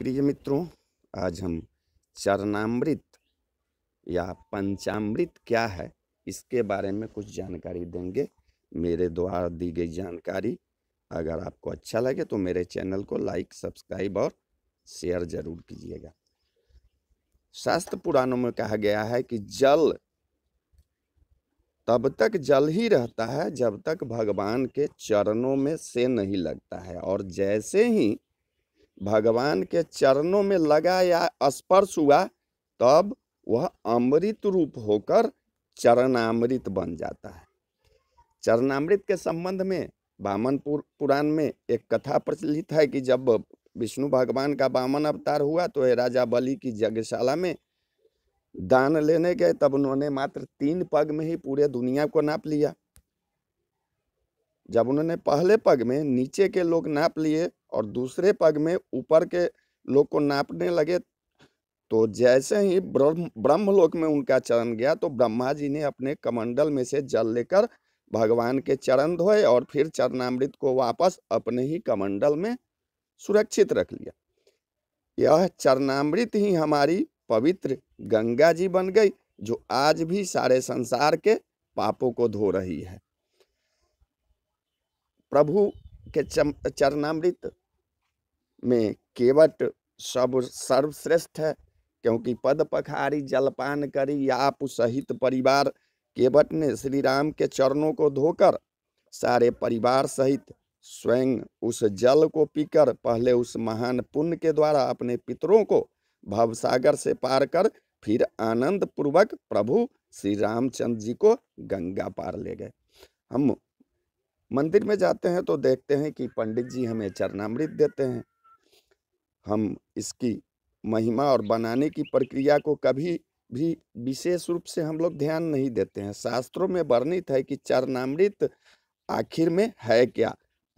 प्रिय मित्रों आज हम चरणामृत या पंचामृत क्या है इसके बारे में कुछ जानकारी देंगे मेरे द्वारा दी गई जानकारी अगर आपको अच्छा लगे तो मेरे चैनल को लाइक सब्सक्राइब और शेयर जरूर कीजिएगा शास्त्र पुराणों में कहा गया है कि जल तब तक जल ही रहता है जब तक भगवान के चरणों में से नहीं लगता है और जैसे ही भगवान के चरणों में लगा या स्पर्श हुआ तब वह अमृत रूप होकर चरणामृत बन जाता है चरणामृत के संबंध में वामन पुराण में एक कथा प्रचलित है कि जब विष्णु भगवान का वामन अवतार हुआ तो ये राजा बलि की यज्ञशाला में दान लेने गए तब उन्होंने मात्र तीन पग में ही पूरे दुनिया को नाप लिया जब उन्होंने पहले पग में नीचे के लोग नाप लिए और दूसरे पग में ऊपर के लोग को नापने लगे तो जैसे ही ब्रह्म ब्रह्मलोक में उनका चरण गया तो ब्रह्मा जी ने अपने कमंडल में से जल लेकर भगवान के चरण धोए और फिर चरणामृत को वापस अपने ही कमंडल में सुरक्षित रख लिया यह चरणामृत ही हमारी पवित्र गंगा जी बन गई जो आज भी सारे संसार के पापों को धो रही है प्रभु के चरणामृत में केवट सब सर्वश्रेष्ठ है क्योंकि पद पखारी जलपान करी आप सहित परिवार केवट ने श्री राम के चरणों को धोकर सारे परिवार सहित स्वयं उस जल को पीकर पहले उस महान पुण्य के द्वारा अपने पितरों को भवसागर से पार कर फिर आनंद पूर्वक प्रभु श्री रामचंद्र जी को गंगा पार ले गए हम मंदिर में जाते हैं तो देखते हैं कि पंडित जी हमें चरणामृत देते हैं हम इसकी महिमा और बनाने की प्रक्रिया को कभी भी विशेष रूप से हम लोग ध्यान नहीं देते हैं शास्त्रों में वर्णित है कि चरणामृत आखिर में है क्या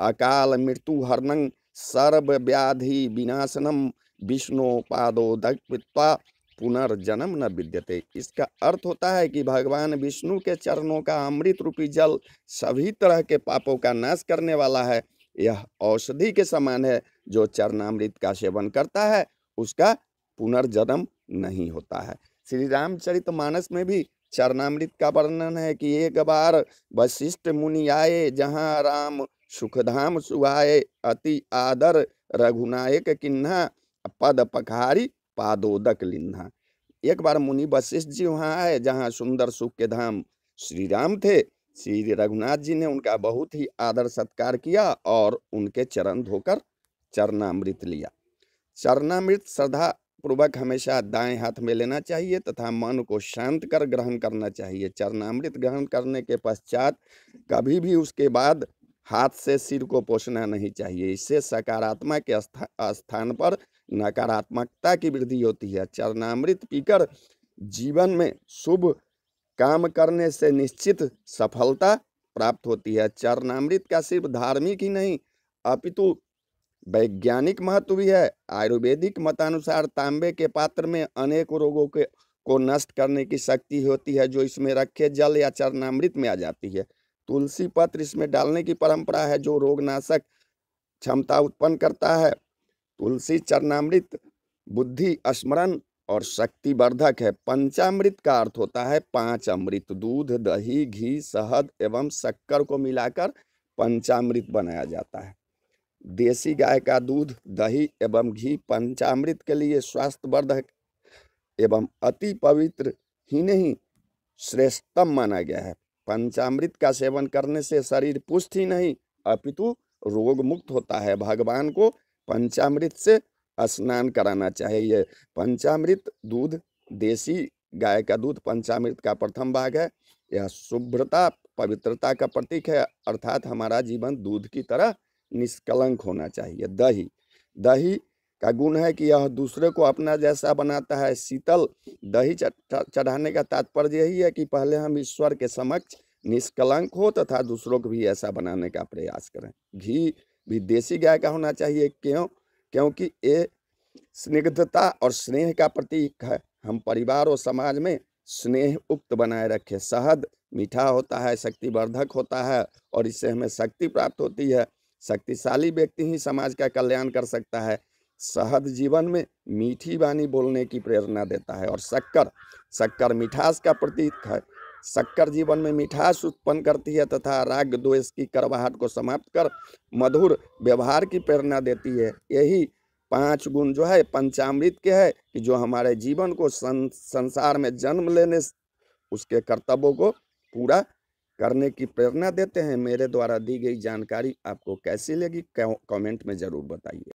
अकाल मृत्यु हरण सर्व व्याधि विनाशनम विष्णु पादो दिता पुनर्जन्म न विद्यते इसका अर्थ होता है कि भगवान विष्णु के चरणों का अमृत रूपी जल सभी तरह के पापों का नाश करने वाला है यह औषधि के समान है जो चरणामृत का सेवन करता है उसका पुनर्जन्म नहीं होता है श्री रामचरित मानस में भी चरणामृत का वर्णन है कि एक बार वशिष्ठ मुनि आए जहाँ राम सुखधाम सुहाए अति आदर रघुनायक किन्हा पद पखारी पादोदक लिन्हा एक बार मुनि वशिष्ठ जी वहाँ आए जहाँ सुंदर सुख के धाम श्री राम थे श्री रघुनाथ जी ने उनका बहुत ही आदर सत्कार किया और उनके चरण धोकर चरणामृत लिया चरणामृत श्रद्धा पूर्वक हमेशा दाएं हाथ में लेना चाहिए तथा मन को शांत कर ग्रहण करना चाहिए चरणामृत ग्रहण करने के पश्चात कभी भी उसके बाद हाथ से सिर को पोषना नहीं चाहिए इससे सकारात्मक स्था, स्थान पर नकारात्मकता की वृद्धि होती है चरणामृत पीकर जीवन में शुभ काम करने से निश्चित सफलता प्राप्त होती है चरणामृत का सिर्फ धार्मिक ही नहीं अपितु वैज्ञानिक महत्व भी है आयुर्वेदिक मतानुसार तांबे के पात्र में अनेक रोगों के को नष्ट करने की शक्ति होती है जो इसमें रखे जल या चरणामृत में आ जाती है तुलसी पत्र इसमें डालने की परंपरा है जो रोगनाशक क्षमता उत्पन्न करता है तुलसी चरणामृत बुद्धि स्मरण और शक्तिवर्धक है पंचामृत का अर्थ होता है पांच अमृत दूध दही घी शहद एवं शक्कर को मिलाकर पंचामृत बनाया जाता है देसी गाय का दूध दही एवं घी पंचामृत के लिए स्वास्थ्यवर्धक एवं अति पवित्र ही नहीं श्रेष्ठतम माना गया है पंचामृत का सेवन करने से शरीर पुष्ट ही नहीं अपितु रोग मुक्त होता है भगवान को पंचामृत से स्नान कराना चाहिए पंचामृत दूध देसी गाय का दूध पंचामृत का प्रथम भाग है यह शुभ्रता पवित्रता का प्रतीक है अर्थात हमारा जीवन दूध की तरह निष्कलंक होना चाहिए दही दही का गुण है कि यह दूसरे को अपना जैसा बनाता है शीतल दही चढ़ाने का तात्पर्य यही है कि पहले हम ईश्वर के समक्ष निष्कलंक हो तथा दूसरों को भी ऐसा बनाने का प्रयास करें घी भी देसी गाय का होना चाहिए क्यों क्योंकि ये स्निग्धता और स्नेह का प्रतीक है हम परिवार और समाज में स्नेह उक्त बनाए रखें शहद मीठा होता है शक्तिवर्धक होता है और इससे हमें शक्ति प्राप्त होती है शक्तिशाली व्यक्ति ही समाज का कल्याण कर सकता है शहद जीवन में मीठी वाणी बोलने की प्रेरणा देता है और शक्कर शक्कर मिठास का प्रतीक है शक्कर जीवन में मिठास उत्पन्न करती है तथा राग द्वेष की करवाहट को समाप्त कर मधुर व्यवहार की प्रेरणा देती है यही पांच गुण जो है पंचामृत के है कि जो हमारे जीवन को सं, संसार में जन्म लेने उसके कर्तव्यों को पूरा करने की प्रेरणा देते हैं मेरे द्वारा दी गई जानकारी आपको कैसी लगी कमेंट में ज़रूर बताइए